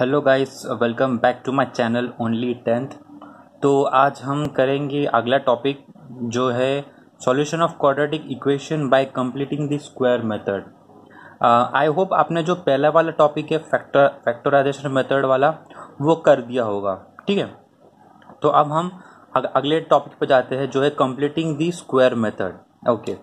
Hello guys welcome back to my channel only tenth तो आज हम करेंगे अगला टॉपिक जो है solution of quadratic equation by completing the square method I hope आपने जो पहला वाला टॉपिक है फैक्टर फैक्टराइजेशन मेथड वाला वो कर दिया होगा ठीक है तो अब हम अग, अगले टॉपिक पर जाते हैं जो है completing the square method okay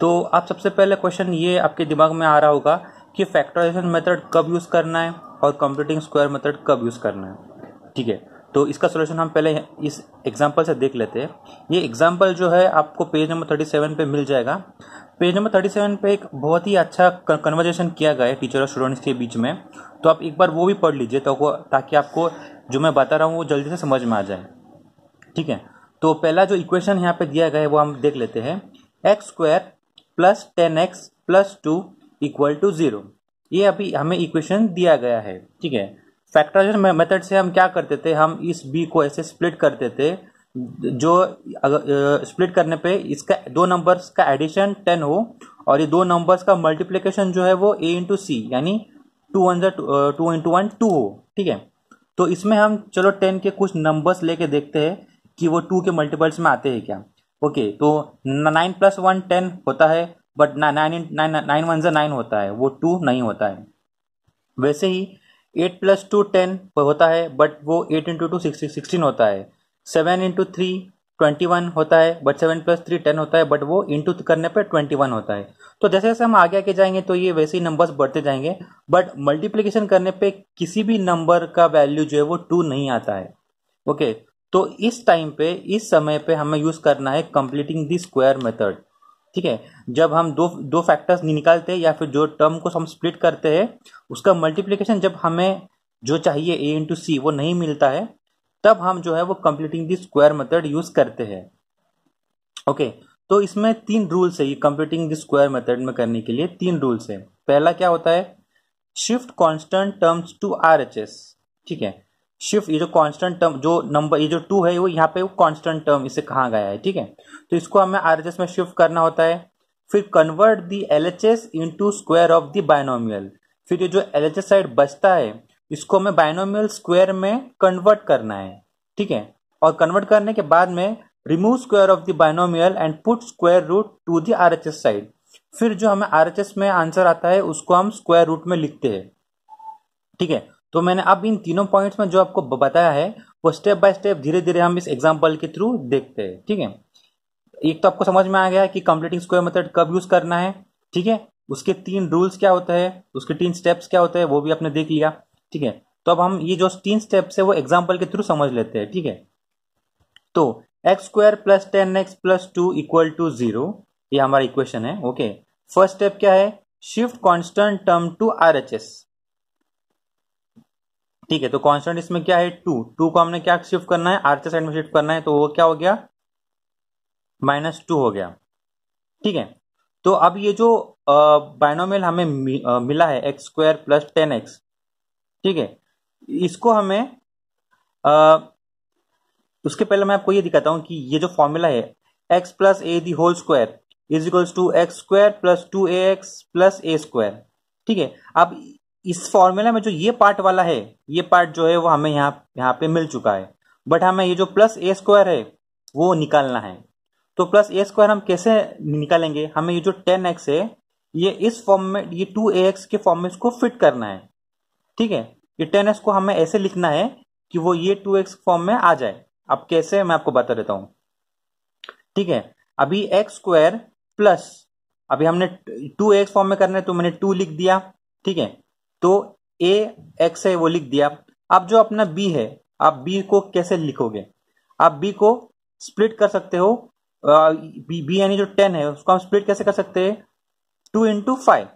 तो आप सबसे पहले क्वेश्चन ये आपके दिमाग में आ रहा होगा कि फैक्टराइजेशन मेथड कब यूज़ करना है और कंप्यूटिंग स्क्वायर मेथड कब यूज़ करना है ठीक है तो इसका सोल्यूशन हम पहले इस एग्जाम्पल से देख लेते हैं ये एग्जाम्पल जो है आपको पेज नंबर थर्टी सेवन पर मिल जाएगा पेज नंबर थर्टी सेवन पर एक बहुत ही अच्छा कन्वर्जेशन किया गया है टीचर और स्टूडेंट्स के बीच में तो आप एक बार वो भी पढ़ लीजिए तो ताकि आपको जो मैं बता रहा हूँ वो जल्दी से समझ में आ जाए ठीक है तो पहला जो इक्वेशन यहाँ पे दिया गया है वो हम देख लेते हैं x square plus ten x plus two equal to zero ये अभी हमें इक्वेशन दिया गया है ठीक है फैक्टराइजेशन मेथड से हम क्या करते थे हम इस बी को ऐसे स्प्लिट करते थे जो अगर स्प्लिट करने पे इसका दो नंबर्स का एडिशन टेन हो और ये दो नंबर्स का मल्टीप्लीकेशन जो है वो ए इंटू सी यानी two one two into one two हो ठीक है तो इसमें हम चलो टेन के कुछ नंबर्स लेके देखते हैं कि वो टू के मल्टीपल्स में आते हैं क्या ओके तो नाइन प्लस वन टेन होता है but nine nine nine one जो नाइन होता है वो टू नहीं होता है वैसे ही एट प्लस टू टेन होता है बट वो एट इंटू टू सिक्सटीन होता है seven into three twenty one होता है but seven plus three ten होता है बट वो इंटू करने पर ट्वेंटी वन होता है तो जैसे जैसे हम आगे आगे जाएंगे तो ये वैसे ही नंबर्स बढ़ते जाएंगे बट मल्टीप्लीकेशन करने पे किसी भी नंबर का वैल्यू जो है वो टू नहीं आता है ओके okay, तो इस टाइम पे इस समय पे हमें यूज करना है कंप्लीटिंग दी स्क्वायर मेथड ठीक है जब हम दो दो फैक्टर्स निकालते हैं या फिर जो टर्म को हम स्प्लिट करते हैं उसका मल्टीप्लीकेशन जब हमें जो चाहिए ए इंटू सी वो नहीं मिलता है तब हम जो है वो completing the square method use करते हैं ओके तो इसमें तीन रूल्स है ये कंप्लीटिंग दी स्क्वायर मेथड में करने के लिए तीन रूल्स है पहला क्या होता है shift constant terms to R H S ठीक है शिफ्ट ये जो कांस्टेंट टर्म जो नंबर ये जो टू है वो यहाँ पे कांस्टेंट टर्म इसे कहा गया है ठीक है तो इसको हमें आरएचएस में शिफ्ट करना होता है फिर convert the L H S into square of the binomial फिर ये जो एल एच एस साइड बचता है इसको हमें बायनोमियल स्क्वायर में कन्वर्ट करना है ठीक है और कन्वर्ट करने के बाद में remove square of the binomial and put square root to the R H S side फिर जो हमें आर एच एस में आंसर आता है उसको हम स्क्वायर रूट में लिखते हैं ठीक है तो मैंने अब इन तीनों पॉइंट्स में जो आपको बताया है वो स्टेप बाय स्टेप धीरे धीरे हम इस एग्जाम्पल के थ्रू देखते हैं ठीक है एक तो आपको समझ में आ गया कि कंप्लीटिंग स्क्वायर मेथड कब यूज करना है ठीक है उसके तीन रूल्स क्या होते हैं उसके तीन स्टेप्स क्या होते हैं वो भी आपने देख लिया ठीक है तो अब हम ये जो तीन स्टेप्स है वो एग्जाम्पल के थ्रू समझ लेते हैं ठीक है तो x square plus ten x plus two equal to zero ये हमारा इक्वेशन है ओके फर्स्ट स्टेप क्या है shift constant term to R H S ठीक है तो कॉन्स्टेंट इसमें क्या है टू टू को हमने क्या शिफ्ट करना है आर एच एस साइड में शिफ्ट करना है तो वो क्या हो गया माइनस टू हो गया ठीक है तो अब ये जो बाइनोमियल हमें मिला है x square plus ten x ठीक है इसको हमें आ, उसके पहले मैं आपको ये दिखाता हूं कि ये जो फॉर्मूला है x plus a the whole square is equals to x square plus two a x plus a square ठीक है अब इस फॉर्मूला में जो ये पार्ट वाला है ये पार्ट जो है वो हमें यहाँ यहाँ पे मिल चुका है बट हमें ये जो प्लस ए स्क्वायर है वो निकालना है तो प्लस ए स्क्वायर हम कैसे निकालेंगे हमें ये जो टेन एक्स है ये इस फॉर्म में ये टू ए एक्स के फॉर्म में इसको फिट करना है ठीक है ये टेन एक्स को हमें ऐसे लिखना है कि वो ये टू एक्स फॉर्म में आ जाए अब कैसे मैं आपको बता देता हूं ठीक है अभी एक्स स्क्वायर प्लस अभी हमने टू एक्स फॉर्म में करना है तो मैंने टू लिख दिया ठीक है तो ए एक्स है वो लिख दिया अब जो अपना बी है आप बी को कैसे लिखोगे आप बी को स्प्लिट कर सकते हो बी बी यानी जो टेन है उसको हम स्प्लिट कैसे कर सकते हैं टू इंटू फाइव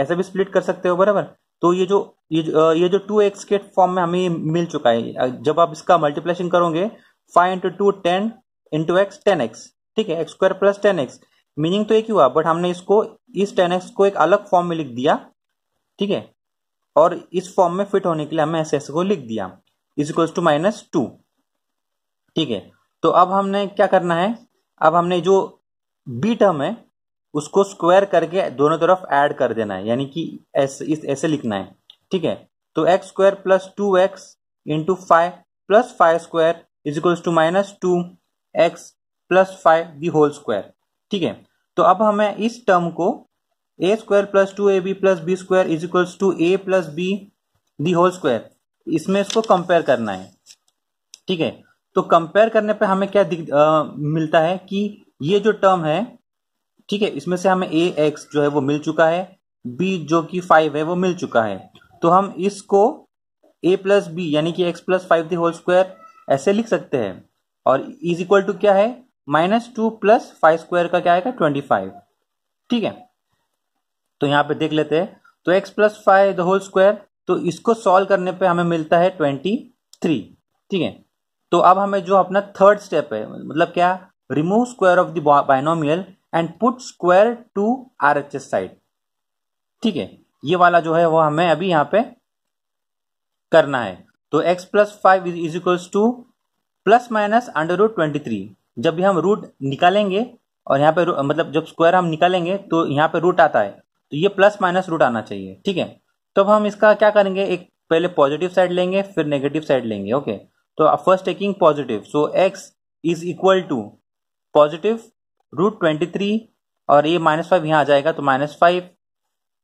ऐसे भी स्प्लिट कर सकते हो बराबर तो ये जो ये जो ये जो टू एक्स के फॉर्म में हमें मिल चुका है जब आप इसका मल्टीप्लाइशन करोगे five into two ten into x ten x ठीक है x square plus ten x meaning तो एक ही हुआ बट हमने इसको इस टेन एक्स को एक अलग फॉर्म में लिख दिया ठीक है और इस फॉर्म में फिट होने के लिए हमें ऐसे ऐसे को लिख दिया is equals to minus two ठीक है तो अब हमने क्या करना है अब हमने जो बी टर्म है उसको स्क्वायर करके दोनों तरफ ऐड कर देना है यानी कि ऐसे इस ऐसे लिखना है ठीक है तो x square plus two x into five plus five square is equals to minus two x plus five the whole square ठीक है तो अब हमें इस टर्म को a square plus two a b plus b square is equals to a plus b the whole square इसमें इसको compare करना है ठीक है तो कंपेयर करने पे हमें क्या दिख, आ, मिलता है कि ये जो टर्म है ठीक है इसमें से हमें ए एक्स जो है वो मिल चुका है बी जो कि फाइव है वो मिल चुका है तो हम इसको ए प्लस बी यानी कि x plus five the whole square ऐसे लिख सकते हैं और इज इक्वल टू क्या है minus two plus five square का क्या आएगा ट्वेंटी फाइव ठीक है तो यहाँ पे देख लेते हैं तो x plus five the whole square तो इसको सॉल्व करने पे हमें मिलता है ट्वेंटी थ्री ठीक है तो अब हमें जो अपना थर्ड स्टेप है मतलब क्या remove square of the binomial and put square to R H S side ठीक है ये वाला जो है वो हमें अभी यहां पे करना है तो x plus five is equals to plus minus under root twenty three जब भी हम रूट निकालेंगे और यहां पे मतलब जब स्क्वायर हम निकालेंगे तो यहां पे रूट आता है तो ये प्लस माइनस रूट आना चाहिए ठीक है तो अब हम इसका क्या करेंगे एक पहले पॉजिटिव साइड लेंगे फिर नेगेटिव साइड लेंगे ओके okay? तो first taking positive so x is equal to positive root twenty three और ये माइनस फाइव यहाँ आ जाएगा तो minus five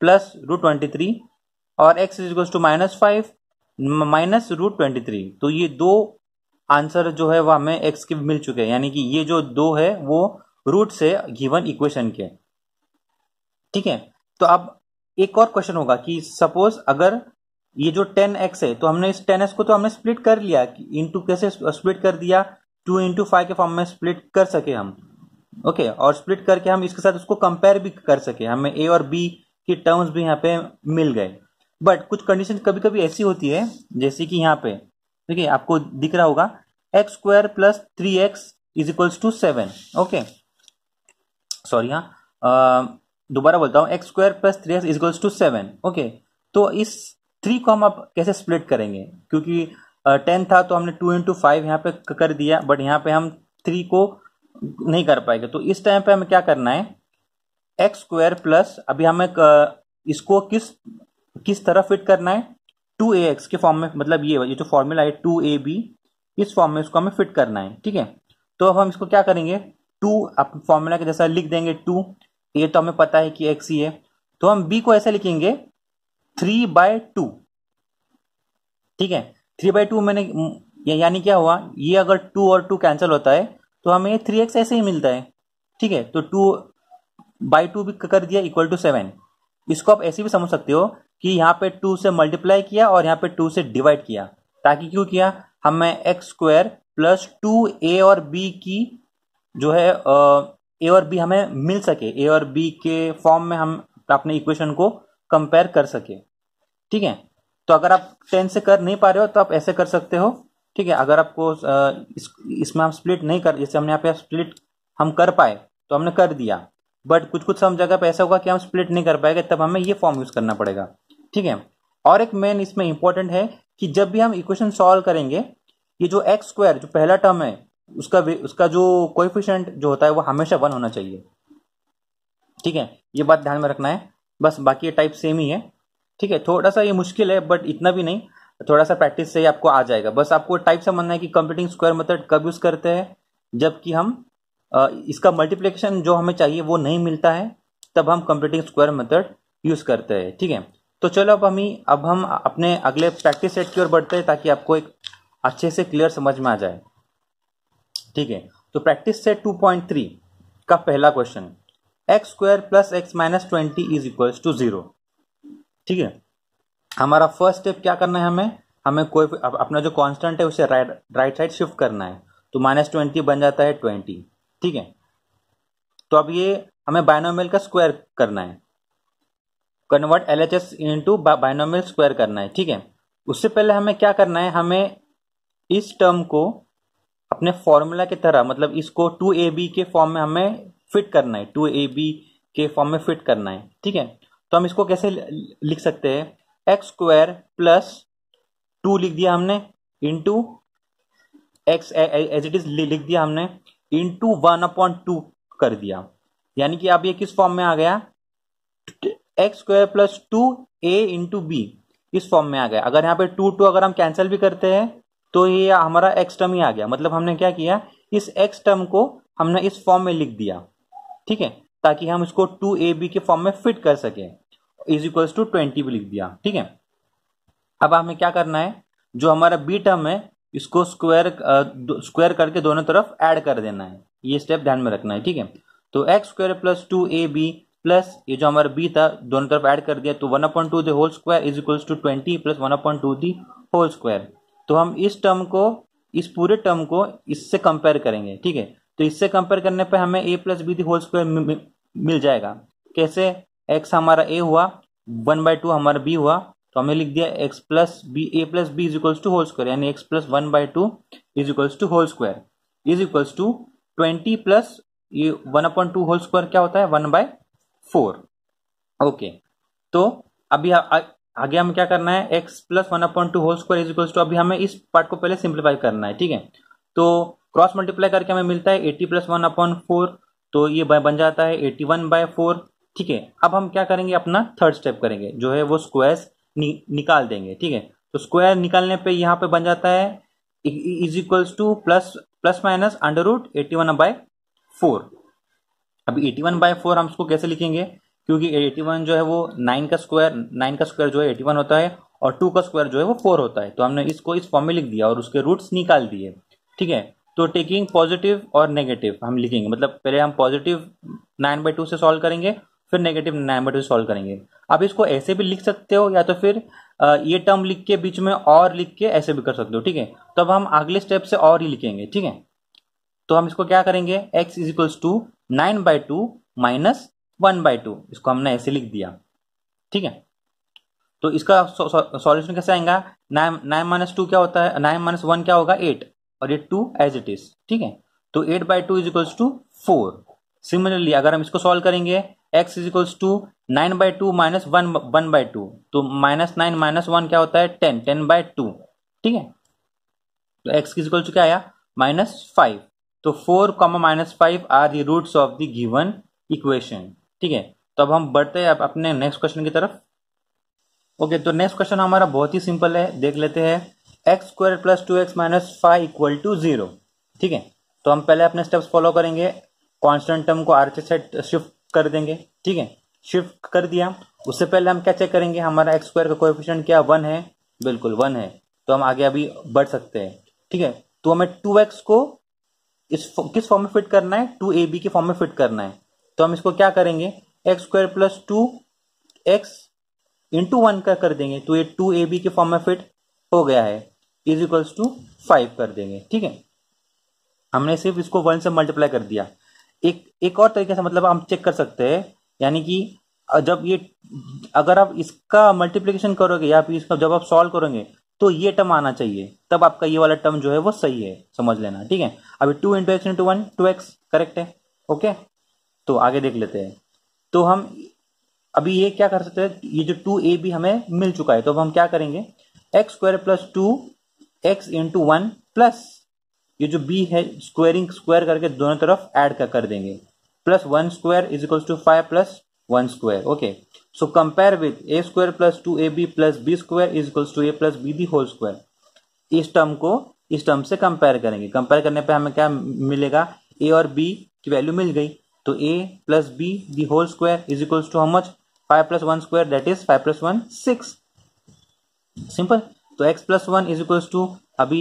plus root twenty three और x is equal to minus five minus root twenty three तो ये दो आंसर जो है वह हमें एक्स के मिल चुके हैं यानी कि ये जो दो है वो रूट से गिवन इक्वेशन के ठीक है तो अब एक और क्वेश्चन होगा कि सपोज अगर ये जो टेन एक्स है तो हमने इस टेन एक्स को तो हमने स्प्लिट कर लिया इंटू कैसे स्प्लिट कर दिया टू इंटू फाइव के फॉर्म में स्प्लिट कर सके हम ओके okay, और स्प्लिट करके हम इसके साथ उसको कंपेयर भी कर सके हमें ए और बी की टर्म्स भी यहाँ पे मिल गए बट कुछ कंडीशन कभी कभी ऐसी होती है जैसे कि यहाँ पे देखिए आपको दिख रहा होगा x square plus three x is equals to seven okay sorry हाँ दोबारा बोलता हूँ x square plus three x is equals to seven okay तो इस थ्री को हम आप कैसे स्प्लिट करेंगे क्योंकि टेन था तो हमने टू इंटू फाइव यहाँ पे कर दिया बट यहाँ पे हम थ्री को नहीं कर पाएंगे तो इस टाइम पे हमें क्या करना है एक्स स्क्वायर प्लस अभी हमें इसको किस किस तरह फिट करना है टू ए एक्स के फॉर्म में मतलब ये ये जो फॉर्मूला है टू ए बी इस फॉर्म में इसको हमें फिट करना है ठीक है तो अब हम इसको क्या करेंगे टू आप फॉर्मूला के जैसा लिख देंगे टू ए तो हमें पता है कि एक्स ही है तो हम बी को ऐसे लिखेंगे थ्री बाय टू ठीक है थ्री बाय टू मैंने यानी क्या हुआ ये अगर टू और टू कैंसिल होता है तो हमें थ्री एक्स ऐसे ही मिलता है ठीक है तो टू बाई टू भी कर दिया इक्वल टू सेवन इसको आप ऐसे भी समझ सकते हो कि यहाँ पे टू से मल्टीप्लाई किया और यहाँ पे टू से डिवाइड किया ताकि क्यों किया हमें x square plus two a और बी की जो है ए और बी हमें मिल सके ए और बी के फॉर्म में हम अपने इक्वेशन को कंपेयर कर सके ठीक है तो अगर आप टेन से कर नहीं पा रहे हो तो आप ऐसे कर सकते हो ठीक है अगर आपको इस इसमें हम स्प्लिट नहीं कर जैसे हमने यहाँ पे स्प्लिट हम कर पाए तो हमने कर दिया बट कुछ कुछ हम जगह पर ऐसा होगा कि हम स्प्लिट नहीं कर पाएंगे तब हमें ये फॉर्म यूज करना पड़ेगा ठीक है और एक मेन इसमें इंपॉर्टेंट है कि जब भी हम इक्वेशन सॉल्व करेंगे ये जो एक्स स्क्वायर जो पहला टर्म है उसका उसका जो कोफिशेंट जो होता है वो हमेशा वन होना चाहिए ठीक है ये बात ध्यान में रखना है बस बाकी ये टाइप सेम ही है ठीक है थोड़ा सा ये मुश्किल है बट इतना भी नहीं थोड़ा सा प्रैक्टिस से ही आपको आ जाएगा बस आपको टाइप समझना है कि कंप्यूटिंग स्क्वायर मेथड कब यूज़ करते हैं जबकि हम इसका मल्टीप्लिकेशन जो हमें चाहिए वो नहीं मिलता है तब हम कंप्यूटिंग स्क्वायर मेथड यूज़ करते हैं ठीक है तो चलो अब हम अब हम अपने अगले प्रैक्टिस सेट की ओर बढ़ते हैं ताकि आपको एक अच्छे से क्लियर समझ में आ जाए ठीक है तो प्रैक्टिस सेट टू का पहला question x square plus x minus twenty is equal to zero ठीक है हमारा फर्स्ट स्टेप क्या करना है हमें हमें कोई अपना जो कांस्टेंट है उसे राइट राइट साइड शिफ्ट करना है तो माइनस ट्वेंटी बन जाता है ट्वेंटी ठीक है तो अब ये हमें बायनोमियल का स्क्वायर करना है convert L H S into binomial square करना है ठीक है उससे पहले हमें क्या करना है हमें इस टर्म को अपने फॉर्मूला की तरह मतलब इसको टू ए बी के फॉर्म में हमें फिट करना है टू ए बी के फॉर्म में फिट करना है ठीक है तो हम इसको कैसे लिख सकते हैं एक्स स्क्वायर प्लस टू लिख दिया हमने into x as it is लिख दिया हमने इंटू वन अपॉइंट टू कर दिया यानी कि अब ये किस फॉर्म में आ गया x square plus two a into b इस फॉर्म में आ गया अगर यहाँ पे टू टू अगर हम कैंसिल भी करते हैं तो ये हमारा एक्स टर्म ही आ गया मतलब हमने क्या किया इस एक्स टर्म को हमने इस फॉर्म में लिख दिया ठीक है ताकि हम इसको टू ए बी के फॉर्म में फिट कर सके इज इक्वल टू ट्वेंटी भी लिख दिया ठीक है अब हमें क्या करना है जो हमारा बी टर्म है इसको स्क्वायर स्क्वायर करके दोनों तरफ ऐड कर देना है ये स्टेप ध्यान में रखना है ठीक है तो x square plus two a b plus ये जो हमारा बी था दोनों तरफ ऐड कर दिया तो one upon two the whole square is equals to twenty plus one upon two the whole square तो हम इस टर्म को इस पूरे टर्म को इससे कंपेयर करेंगे ठीक है तो इससे कंपेयर करने पे हमें a plus b the whole square मिल जाएगा कैसे एक्स हमारा ए हुआ वन बाय टू हमारा बी हुआ तो हमें लिख दिया x plus b a plus b is equals to whole square यानी x plus one by two is equals to whole square is equals to twenty plus ये one upon two whole square क्या होता है one by four okay तो अभी आ, आ, आगे हमें क्या करना है x plus one upon two whole square is equals to अभी हमें इस पार्ट को पहले सिंप्लीफाई करना है ठीक है तो क्रॉस मल्टीप्लाई करके हमें मिलता है eighty plus one upon four तो ये बन जाता है एट्टी वन बाय फोर ठीक है अब हम क्या करेंगे अपना थर्ड स्टेप करेंगे जो है वो स्क्वायर्स नि, निकाल देंगे ठीक है तो स्क्वायर निकालने पे यहाँ पे बन जाता है is equals to plus plus minus under root eighty one by four अब एटी वन बाय फोर हम उसको कैसे लिखेंगे क्योंकि एटी वन जो है वो नाइन का स्क्वायर नाइन का स्क्वायर जो है एटी वन होता है और टू का स्क्वायर जो है वो फोर होता है तो हमने इसको इस फॉर्म में लिख दिया और उसके रूट्स निकाल दिए ठीक है तो टेकिंग पॉजिटिव और नेगेटिव हम लिखेंगे मतलब पहले हम पॉजिटिव नाइन बाई टू से सॉल्व करेंगे फिर नेगेटिव नाइन बाई टू से सॉल्व करेंगे आप इसको ऐसे भी लिख सकते हो या तो फिर ये टर्म लिख के बीच में और लिख के ऐसे भी कर सकते हो ठीक है तो अब हम अगले स्टेप से और ही लिखेंगे ठीक है तो हम इसको क्या करेंगे x is equals to nine by two minus one by two इसको हमने ऐसे लिख दिया ठीक है तो इसका सॉल्यूशन कैसे आएगा नाइन नाइन माइनस टू क्या होता है नाइन माइनस वन क्या होगा एट और ये टू एज इट इज ठीक है तो eight by two is equals to four similarly अगर हम इसको सॉल्व करेंगे x is equals to nine by two minus one one by two तो माइनस नाइन माइनस वन क्या होता है टेन टेन बाई टू ठीक है तो एक्स इज इक्वल्स टू क्या आया माइनस फाइव तो four comma minus five are the roots of the given equation ठीक है तो अब हम बढ़ते हैं अपने नेक्स्ट क्वेश्चन की तरफ ओके okay, तो नेक्स्ट क्वेश्चन हमारा बहुत ही सिंपल है देख लेते हैं x square plus two x minus five equal to zero ठीक है तो हम पहले अपने स्टेप्स फॉलो करेंगे कांस्टेंट टर्म को आर के साइड शिफ्ट कर देंगे ठीक है शिफ्ट कर दिया उससे पहले हम क्या चेक करेंगे हमारा एक्स स्क्वायर का कोएफिशिएंट क्या वन है बिल्कुल वन है तो हम आगे अभी बढ़ सकते हैं ठीक है तो हमें टू एक्स को इस किस फॉर्म में फिट करना है टू ए बी के फॉर्म में फिट करना है तो हम इसको क्या करेंगे x square plus two x into one का कर देंगे तो ये टू ए बी के फॉर्म में फिट हो गया है इज इक्वल्स टू फाइव कर देंगे ठीक है हमने सिर्फ इसको वन से मल्टीप्लाई कर दिया एक एक और तरीके से मतलब हम चेक कर सकते हैं यानी कि जब ये अगर आप इसका मल्टीप्लीकेशन करोगे या फिर इसका जब आप सॉल्व करोगे तो ये टर्म आना चाहिए तब आपका ये वाला टर्म जो है वो सही है समझ लेना ठीक है अभी two into x into one two x correct है ओके तो आगे देख लेते हैं तो हम अभी ये क्या कर सकते हैं ये जो टू ए भी हमें मिल चुका है तो अब हम क्या करेंगे x square plus two x into one plus ये जो बी है स्क्वायरिंग स्क्वायर करके दोनों तरफ एड कर, कर देंगे plus one square is equal to five plus one square okay so compare with a square plus two a b plus b square is equal to a plus b the whole square इस term को इस term से compare करेंगे compare करने पे हमें क्या मिलेगा ए और बी की वैल्यू मिल गई तो a plus b the whole square is equal to how much five plus one square that is five plus one six simple तो x plus one is equals to अभी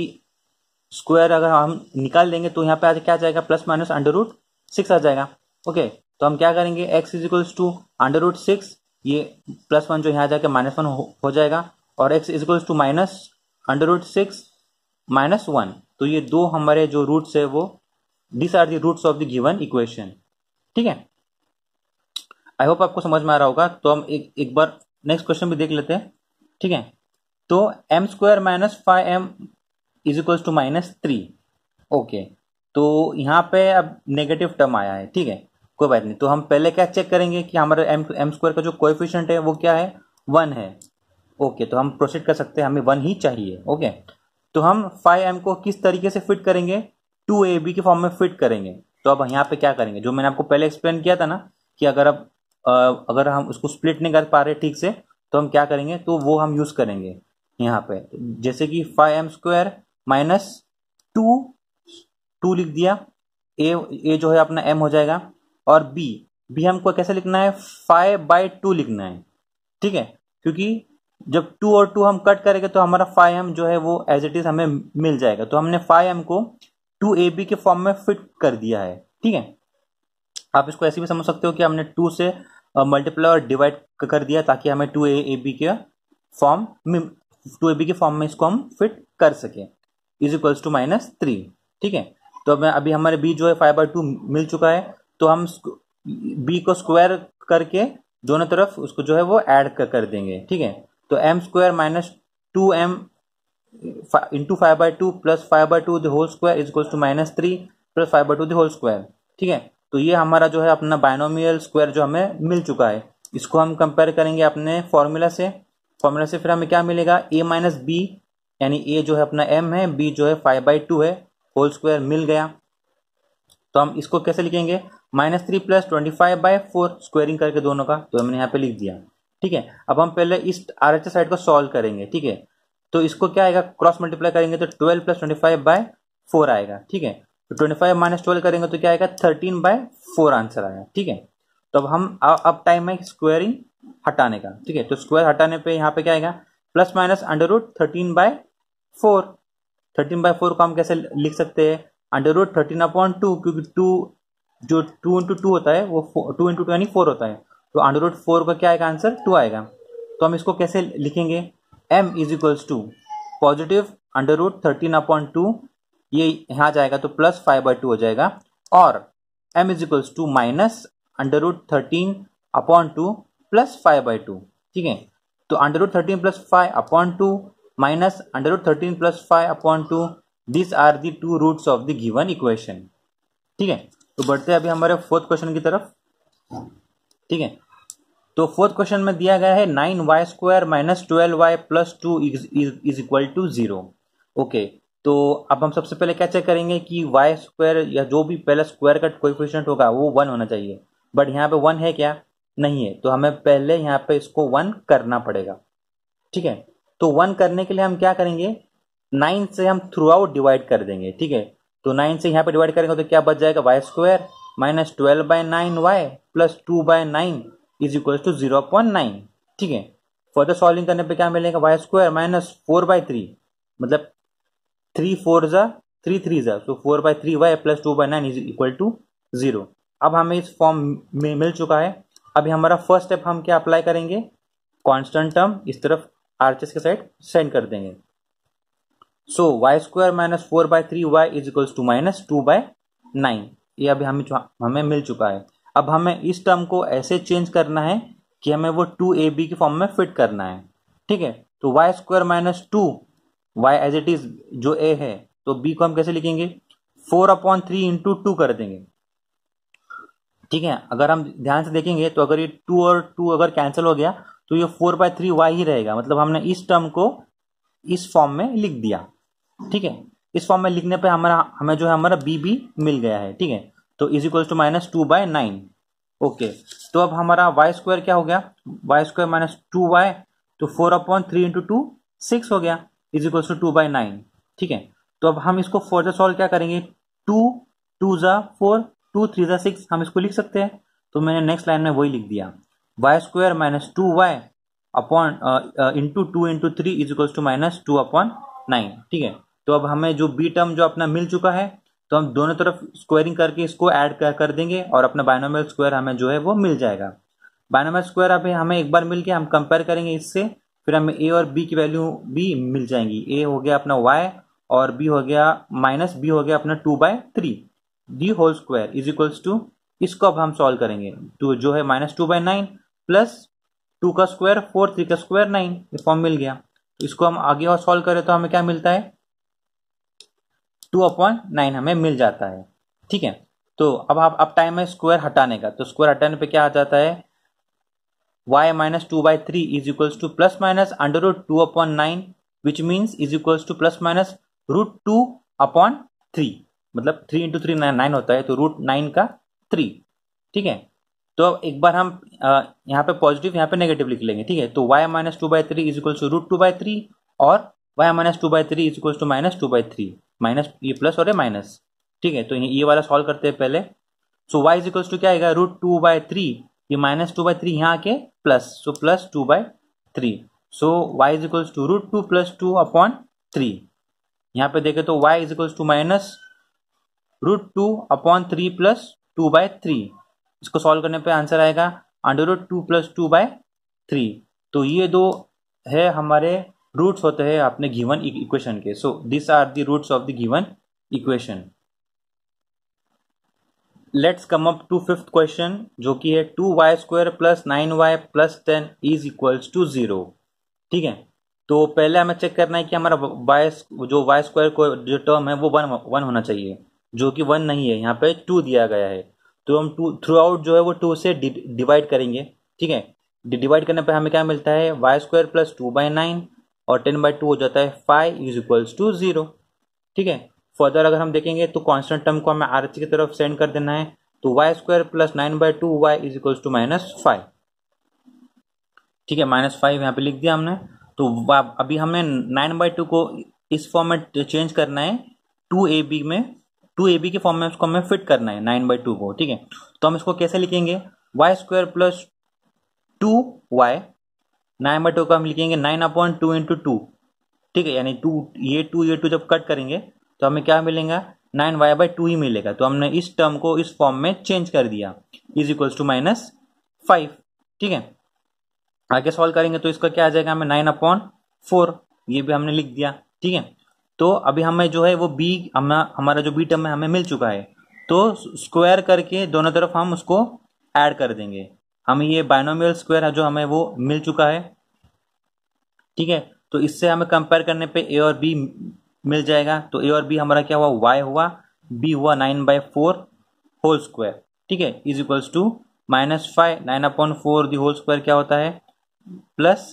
स्क्वायर अगर हम निकाल देंगे तो यहाँ पे आज क्या जाएगा plus minus under root six आ जाएगा ओके तो हम क्या करेंगे x is equals to under root six ये प्लस वन जो यहाँ जाके माइनस वन हो जाएगा और x is equals to minus under root six minus one तो ये दो हमारे जो रूट्स है वो this are the roots of the given equation ठीक है आई होप आपको समझ में आ रहा होगा तो हम एक एक बार नेक्स्ट क्वेश्चन भी देख लेते हैं ठीक है तो m square minus five m is equal to minus three okay तो यहाँ पे अब नेगेटिव टर्म आया है ठीक है कोई बात नहीं तो हम पहले क्या चेक करेंगे कि हमारे एम एम स्क्वायर का जो कोएफिशिएंट है वो क्या है वन है ओके तो हम प्रोसीड कर सकते हैं हमें वन ही चाहिए ओके तो हम फाइव एम को किस तरीके से फिट करेंगे टू ए बी के फॉर्म में फिट करेंगे तो अब यहाँ पे क्या करेंगे जो मैंने आपको पहले एक्सप्लेन किया था ना कि अगर अब अगर हम उसको स्प्लिट नहीं कर पा रहे ठीक से तो हम क्या करेंगे तो वो हम यूज़ करेंगे यहाँ पे जैसे कि five m square minus two two लिख दिया ए ए जो है अपना एम हो जाएगा और बी बी हमको कैसे लिखना है फाइव बाई टू लिखना है ठीक है क्योंकि जब टू और टू हम कट करेंगे तो हमारा फाइव एम जो है वो एज इट इज हमें मिल जाएगा तो हमने फाइव एम को टू ए बी के फॉर्म में फिट कर दिया है ठीक है आप इसको ऐसे भी समझ सकते हो कि हमने टू से मल्टीप्लाई और डिवाइड कर दिया ताकि हमें टू ए ए बी के फॉर्म टू ए बी के फॉर्म में इसको हम फिट कर सकें is equals to minus three ठीक है तो अब अभी हमारे बी जो है फाइव बाई टू मिल चुका है तो हम बी को स्क्वायर करके दोनों तरफ उसको जो है वो ऐड कर, कर देंगे ठीक है तो m square minus two m into five by two plus five by two the whole square is equals to minus three plus five by two the whole square ठीक है तो ये हमारा जो है अपना बाइनोमियल स्क्वायर जो हमें मिल चुका है इसको हम कंपेयर करेंगे अपने फॉर्मूला से फॉर्मूला से फिर हमें क्या मिलेगा ए माइनस बी यानी ए जो है अपना एम है बी जो है फाइव बाई टू है होल स्क्वायर मिल गया तो हम इसको कैसे लिखेंगे minus three plus twenty five by four squaring करके दोनों का तो हमने यहाँ पे लिख दिया ठीक है अब हम पहले इस आर एच साइड को सॉल्व करेंगे ठीक है तो इसको क्या आएगा क्रॉस मल्टीप्लाई करेंगे तो twelve plus twenty five by four आएगा ठीक है तो ट्वेंटी फाइव माइनस ट्वेल्व करेंगे तो क्या आएगा थर्टीन बाय फोर आंसर आएगा ठीक है तो अब हम अब टाइम है स्क्वायरिंग हटाने का ठीक है तो स्क्वायर हटाने पे यहाँ पे क्या आएगा plus minus under root thirteen by four thirteen by four को हम कैसे लिख सकते हैं under root thirteen upon two क्योंकि टू जो टू इंटू टू होता है वो टू इंटू टू यानी फोर होता है तो अंडर रूट फोर का क्या आएगा आंसर टू आएगा तो हम इसको कैसे लिखेंगे m is equals to positive under root thirteen upon two ये यहाँ जाएगा तो प्लस फाइव बाई टू हो जाएगा और m is equals to minus under root thirteen upon two plus five by two ठीक है तो under root thirteen plus five upon two minus under root thirteen plus five upon two this are the two roots of the given equation ठीक है तो बढ़ते हैं अभी हमारे फोर्थ क्वेश्चन की तरफ ठीक है तो फोर्थ क्वेश्चन में दिया गया है nine y square minus twelve y plus two is equal to zero okay तो अब हम सबसे पहले क्या चेक करेंगे कि वाई स्क्वायर या जो भी पहले स्क्वायर का कोई होगा वो वन होना चाहिए बट यहाँ पे वन है क्या नहीं है तो हमें पहले यहाँ पे इसको वन करना पड़ेगा ठीक है तो वन करने के लिए हम क्या करेंगे नाइन से हम थ्रू आउट डिवाइड कर देंगे ठीक है तो नाइन से यहाँ पे डिवाइड करेंगे तो क्या बच जाएगा y square minus twelve by nine y plus two by nine is equal to zero point nine ठीक है फर्दर सॉल्विंग करने पे क्या मिलेगा y square minus four by three मतलब थ्री फोर जा थ्री थ्री जा तो four by three y plus two by nine is equal to zero अब हमें इस फॉर्म में मिल चुका है अभी हमारा फर्स्ट स्टेप हम क्या अप्लाई करेंगे कॉन्स्टेंट टर्म इस तरफ आर्चेस के साइड सेंड कर देंगे so y square minus four by three y is equals to minus two by nine ये अभी हमें हमें मिल चुका है अब हमें इस टर्म को ऐसे चेंज करना है कि हमें वो टू ए बी के फॉर्म में फिट करना है ठीक है तो y square minus two y as it is जो ए है तो बी को हम कैसे लिखेंगे four upon three into two कर देंगे ठीक है अगर हम ध्यान से देखेंगे तो अगर ये टू और टू अगर कैंसिल हो गया तो ये फोर बाय थ्री वाई ही रहेगा मतलब हमने इस टर्म को इस फॉर्म में लिख दिया ठीक है इस फॉर्म में लिखने पे हमारा हमें जो है हमारा बी बी मिल गया है ठीक है तो is equals to minus two by nine okay तो अब हमारा वाई स्क्वायर क्या हो गया y square minus two y तो four upon three into two six हो गया is equals to two by nine ठीक है तो अब हम इसको फोर से सॉल्व क्या करेंगे टू टू ज़ा फोर टू थ्री ज़ा सिक्स हम इसको लिख सकते हैं तो मैंने नेक्स्ट लाइन में वही लिख दिया y square minus two y upon into two into three is equals to minus two upon nine ठीक है तो अब हमें जो बी टर्म जो अपना मिल चुका है तो हम दोनों तरफ स्क्वायरिंग करके इसको ऐड कर, कर देंगे और अपना बायनोमियल स्क्वायर हमें जो है वो मिल जाएगा बायनोमियल स्क्वायर अभी हमें एक बार मिल गया हम कंपेयर करेंगे इससे फिर हमें ए और बी की वैल्यू भी मिल जाएंगी ए हो गया अपना वाई और बी हो गया माइनस बी हो गया अपना two by three the whole square is equals to इसको अब हम सॉल्व करेंगे तो जो है minus two by nine plus two का स्क्वायर फोर थ्री का स्क्वायर नाइन ये फॉर्म मिल गया इसको हम आगे और सॉल्व करें तो हमें क्या मिलता है टू अपॉइंट नाइन हमें मिल जाता है ठीक है तो अब आप अब टाइम है स्क्वायर हटाने का तो स्क्वायर हटाने पे क्या आ जाता है y minus two by three is equals to plus minus under root two upon nine which means is equals to plus minus root two upon three मतलब थ्री इंटू थ्री नाइन होता है तो root nine का three ठीक है तो एक बार हम यहाँ पे पॉजिटिव यहाँ पे नेगेटिव लिख लेंगे ठीक है तो y minus two by three is two root two by three और y minus two by three is two minus two by three minus ये प्लस और ये माइनस ठीक है तो ये वाला सॉल्व करते हैं पहले so y is equals to क्या आएगा रूट टू बाई थ्री ये माइनस टू बाई थ्री यहाँ आके plus so plus two by three so y is equals to root two plus two upon three यहाँ पे देखे तो y is equals to minus root two upon three plus two by three इसको solve करने पे answer आएगा under root two plus two by three तो ये दो है हमारे रूट्स होते हैं अपने गिवन इक्वेशन e- के so this are the roots of the given equation let's come up to fifth question जो कि है two y square plus nine y plus ten is equals to zero ठीक है तो पहले हमें चेक करना है कि हमारा वाई जो वाई स्क्वायर को जो टर्म है वो वन वन होना चाहिए जो कि वन नहीं है यहाँ पे टू दिया गया है तो हम टू थ्रू आउट जो है वो टू से डिवाइड करेंगे ठीक है डिवाइड करने पर हमें क्या मिलता है y square plus two by nine और टेन बाई टू हो जाता है five is equals to zero ठीक है फर्दर अगर हम देखेंगे तो कॉन्स्टेंट टर्म को हमें आर की तरफ सेंड कर देना है तो y square plus nine by two y is equals to minus five ठीक है माइनस फाइव यहाँ पे लिख दिया हमने तो अभी हमें नाइन बाई टू को इस फॉर्म में चेंज करना है टू ए बी में टू ए बी के फॉर्म में उसको हमें फिट करना है नाइन बाई टू को ठीक है तो हम इसको कैसे लिखेंगे y square plus two y nine by two को हम लिखेंगे nine upon two into two ठीक है यानी टू ये टू ये टू जब कट करेंगे तो हमें क्या मिलेगा नाइन वाई बाई टू ही मिलेगा तो हमने इस टर्म को इस फॉर्म में चेंज कर दिया is equals to minus five ठीक है आगे सॉल्व करेंगे तो इसका क्या आ जाएगा हमें नाइन अपॉन फोर ये भी हमने लिख दिया ठीक है तो अभी हमें जो है वो बी हम हमारा जो बी टर्म है हमें मिल चुका है तो स्क्वायर करके दोनों तरफ हम उसको ऐड कर देंगे हमें ये बाइनोमियल स्क्वायर है जो हमें वो मिल चुका है ठीक है तो इससे हमें कंपेयर करने पे ए और बी मिल जाएगा तो ए और बी हमारा क्या हुआ वाई हुआ बी हुआ nine by four whole square ठीक है is equals to minus five nine upon four the whole square क्या होता है plus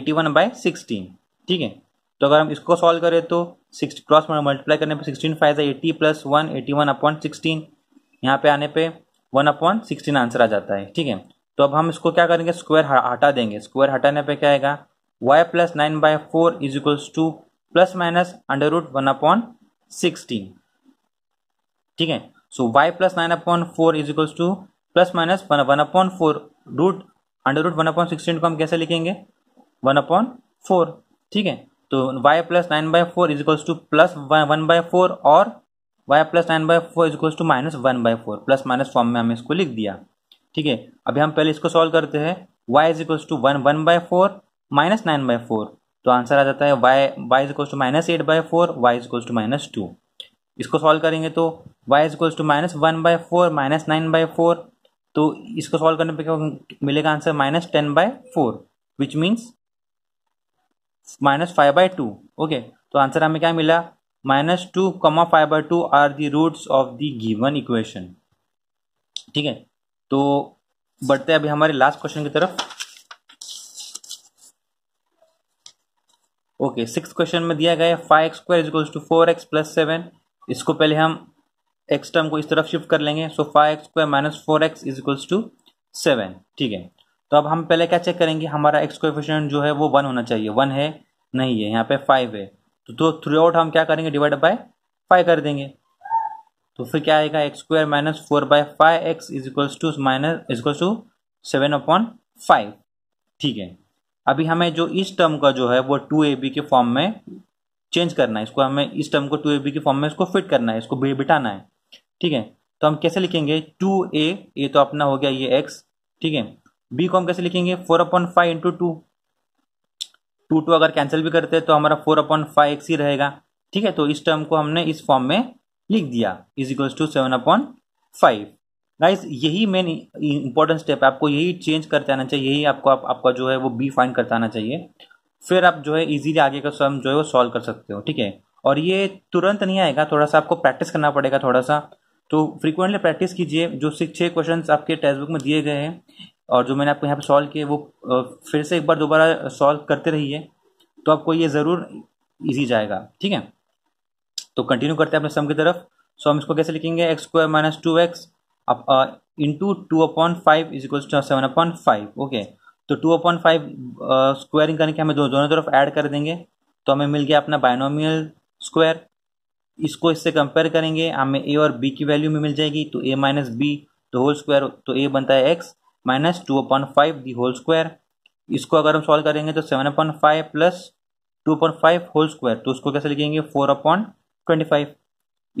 eighty one by sixteen ठीक है तो अगर हम इसको सॉल्व करें तो सिक्स क्रॉस मल्टीप्लाई करने पे sixteen five eighty plus one eighty one upon sixteen यहाँ पे आने पे वन अपॉइंट सिक्सटीन आंसर आ जाता है ठीक है तो अब हम इसको क्या करेंगे स्क्वायर हटा देंगे स्क्वायर हटाने पे क्या आएगा y plus nine by four is equals to plus minus under root one upon sixteen ठीक है so y plus nine upon four is equals to plus minus one upon four root under root one upon sixteen को हम कैसे लिखेंगे one upon four ठीक है तो y plus nine by four equals to plus one by four और y plus nine by four equals to minus one by four plus minus form में हमें इसको लिख दिया ठीक है अभी हम पहले इसको सॉल्व करते हैं y equals to one one by four minus nine by four तो आंसर आ जाता है y y equals to minus eight by four y equals to minus two इसको सॉल्व करेंगे तो y equals to minus one by four minus nine by four तो इसको solve करने पे क्या मिलेगा answer minus ten by four which means minus five by two okay तो आंसर हमें क्या मिला minus two comma five by two are the roots of the given equation ठीक है तो बढ़ते अभी हमारे लास्ट क्वेश्चन की तरफ ओके सिक्स क्वेश्चन में दिया गया है five x square equals to four x plus seven इसको पहले हम एक्स टर्म को इस तरफ शिफ्ट कर लेंगे so five x square minus four x is equals to seven ठीक है तो अब हम पहले क्या चेक करेंगे हमारा एक्स कोएफिशिएंट जो है वो वन होना चाहिए वन है नहीं है यहाँ पे फाइव है तो थ्रू तो आउट हम क्या करेंगे डिवाइड बाय फाइव कर देंगे तो फिर क्या आएगा x square minus four by five x is equals to minus equals to seven upon five ठीक है अभी हमें जो इस टर्म का जो है वो टू ए बी के फॉर्म में चेंज करना है इसको हमें इस टर्म को टू ए बी के फॉर्म में इसको फिट करना है इसको बिटाना है ठीक है तो हम कैसे लिखेंगे टू ए ए तो अपना हो गया ये एक्स ठीक है बी को हम कैसे लिखेंगे four upon five into two two two अगर कैंसिल भी करते हैं तो हमारा फोर अपॉइंट फाइव एक्स ही रहेगा ठीक है तो इस टर्म को हमने इस फॉर्म में लिख दिया is equals to seven upon five guys यही मेन इंपॉर्टेंट स्टेप है आपको यही चेंज करते आना चाहिए यही आपको आप, आपका जो है वो बी फाइन करते आना चाहिए फिर आप जो है इजीली आगे का सम जो है वो सॉल्व कर सकते हो ठीक है और ये तुरंत नहीं आएगा थोड़ा सा आपको प्रैक्टिस करना पड़ेगा थोड़ा सा तो फ्रीक्वेंटली प्रैक्टिस कीजिए जो सिक्स छः क्वेश्चन आपके टेक्स्ट बुक में दिए गए हैं और जो मैंने आपको यहाँ पे सॉल्व किए वो फिर से एक बार दोबारा सॉल्व करते रहिए तो आपको ये ज़रूर ईजी जाएगा ठीक है तो कंटिन्यू करते हैं अपने सम की तरफ सो हम इसको कैसे लिखेंगे x square minus two x in two upon five is equal to seven upon five okay तो टू अपॉन फाइव स्क्वायरिंग करने के हमें दो, दोनों तरफ ऐड कर देंगे तो हमें मिल गया अपना बायनोमियल स्क्वायर इसको इससे कंपेयर करेंगे हमें ए और बी की वैल्यू में मिल जाएगी तो ए माइनस बी तो होल स्क्वायर तो ए बनता है x minus two upon five the whole square इसको अगर हम सॉल्व करेंगे तो seven upon five plus two point five whole square तो उसको कैसे लिखेंगे फोर अपॉन ट्वेंटी फाइव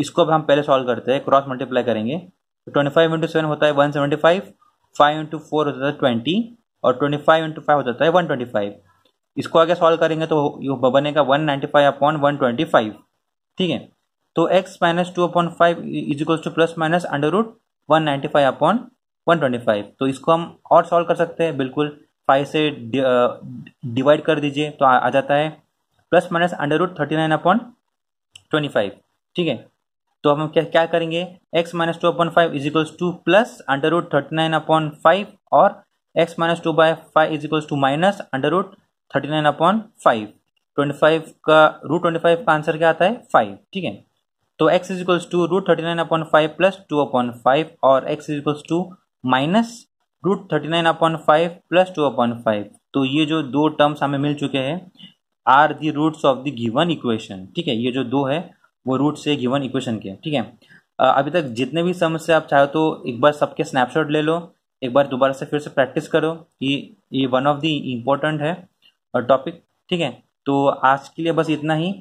इसको अब हम पहले सॉल्व करते हैं क्रॉस मल्टीप्लाई करेंगे तो ट्वेंटी फाइव इंटू सेवन होता है one seventy five five into four हो जाता है ट्वेंटी और ट्वेंटी फाइव इंटू फाइव हो जाता है वन ट्वेंटी फाइव इसको आगे सॉल्व करेंगे तो ये बनेगा one ninety five upon one twenty five ठीक है तो x minus two upon five equals to plus minus under root one ninety five upon 125 तो इसको हम और सॉल्व कर सकते हैं बिल्कुल फाइव से डिवाइड कर दीजिए तो आ, आ जाता है plus minus under root thirty nine upon twenty five ठीक है तो हम क्या क्या करेंगे x minus two upon five equals to plus under root thirty nine upon five और x minus two by five equals to minus under root thirty nine upon five twenty five का root twenty five का answer क्या आता है five ठीक है तो x equals to root thirty nine upon five plus two upon five और x equals to minus root thirty nine upon five plus two upon five तो ये जो दो टर्म्स हमें मिल चुके हैं are the roots of the given equation ठीक है ये जो दो है वो रूट्स है गिवन इक्वेशन के ठीक है अभी तक जितने भी समस्या आप चाहो तो एक बार सबके स्नैपशॉट ले लो एक बार दोबारा से फिर से प्रैक्टिस करो ये ये वन ऑफ द इम्पोर्टेंट है टॉपिक ठीक है तो आज के लिए बस इतना ही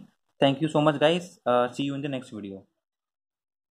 thank you so much guys see you in the next video